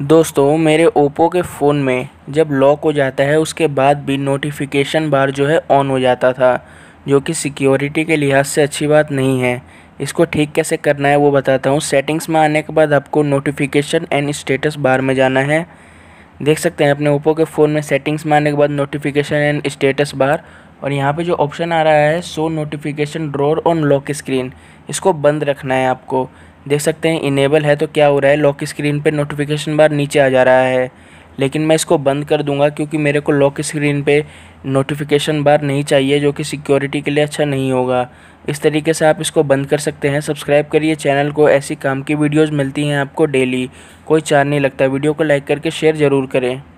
दोस्तों मेरे ओप्पो के फ़ोन में जब लॉक हो जाता है उसके बाद भी नोटिफिकेशन बार जो है ऑन हो जाता था जो कि सिक्योरिटी के लिहाज से अच्छी बात नहीं है इसको ठीक कैसे करना है वो बताता हूँ सेटिंग्स में आने के बाद आपको नोटिफिकेशन एंड स्टेटस बार में जाना है देख सकते हैं अपने ओप्पो के फ़ोन में सेटिंग्स में आने के बाद नोटिफिकेशन एंड स्टेटस बार और यहाँ पे जो ऑप्शन आ रहा है so notification drawer on lock screen इसको बंद रखना है आपको देख सकते हैं इनेबल है तो क्या हो रहा है लॉक स्क्रीन पे नोटिफिकेशन बार नीचे आ जा रहा है लेकिन मैं इसको बंद कर दूंगा क्योंकि मेरे को लॉक स्क्रीन पे नोटिफिकेशन बार नहीं चाहिए जो कि सिक्योरिटी के लिए अच्छा नहीं होगा इस तरीके से आप इसको बंद कर सकते हैं सब्सक्राइब करिए चैनल को ऐसी काम की वीडियोज़ मिलती हैं आपको डेली कोई चार नहीं लगता वीडियो को लाइक करके शेयर ज़रूर करें